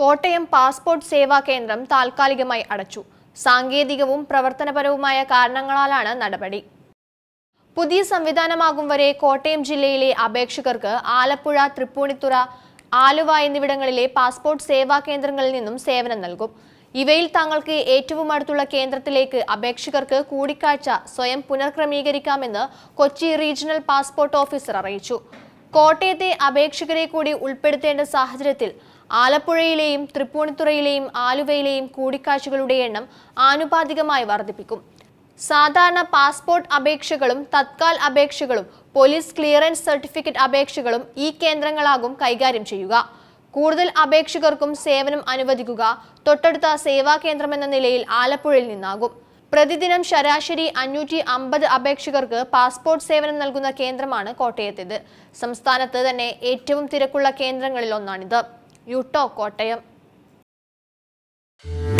Kottayam passport സേവാ കേന്ദ്രം താൽക്കാലികമായി അടച്ചു സാങ്കേതികവും പ്രവർത്തനപരവുമായ കാരണങ്ങളാലാണ് നടപടി പുതിയ സംവിധാനമാകും വരെ കോട്ടയം ജില്ലയിലെ അപേക്ഷകർക്ക് ആലപ്പുഴ തൃപ്പൂണിത്തുറ ആലുവ എന്നിവിടങ്ങളിലെ പാസ്പോർട്ട് സേവാ കേന്ദ്രങ്ങളിൽ നിന്നും സേവനം നൽകും ഇവയിൽ തങ്ങൾക്ക് ഏറ്റവും അടുത്തുള്ള കേന്ദ്രത്തിലേക്ക് അപേക്ഷകർക്ക് കൂടിക്കാഴ്ച സ്വയം പുനർക്രമീകരിക്കാമെന്ന് കൊച്ചി റീജിയണൽ പാസ്പോർട്ട് ഓഫീസർ അറിയിച്ചു കോട്ടയത്തെ അപേക്ഷകരെ കൂടി ഉൾപ്പെടുത്തേണ്ട സാഹചര്യത്തിൽ ആലപ്പുഴയിലെയും തൃപ്പൂണിത്തുറയിലെയും ആലുവയിലെയും കൂടിക്കാഴ്ചകളുടെ എണ്ണം ആനുപാതികമായി വർദ്ധിപ്പിക്കും സാധാരണ പാസ്പോർട്ട് അപേക്ഷകളും തത്കാൽ അപേക്ഷകളും പോലീസ് ക്ലിയറൻസ് സർട്ടിഫിക്കറ്റ് അപേക്ഷകളും ഈ കേന്ദ്രങ്ങളാകും കൈകാര്യം ചെയ്യുക കൂടുതൽ അപേക്ഷകർക്കും സേവനം അനുവദിക്കുക തൊട്ടടുത്ത സേവാ കേന്ദ്രമെന്ന നിലയിൽ ആലപ്പുഴയിൽ നിന്നാകും പ്രതിദിനം ശരാശരി അഞ്ഞൂറ്റി അമ്പത് അപേക്ഷകർക്ക് പാസ്പോർട്ട് സേവനം നൽകുന്ന കേന്ദ്രമാണ് കോട്ടയത്തേത് സംസ്ഥാനത്ത് തന്നെ ഏറ്റവും തിരക്കുള്ള കേന്ദ്രങ്ങളിൽ ഒന്നാണിത് യുട്ടോ കോട്ടയം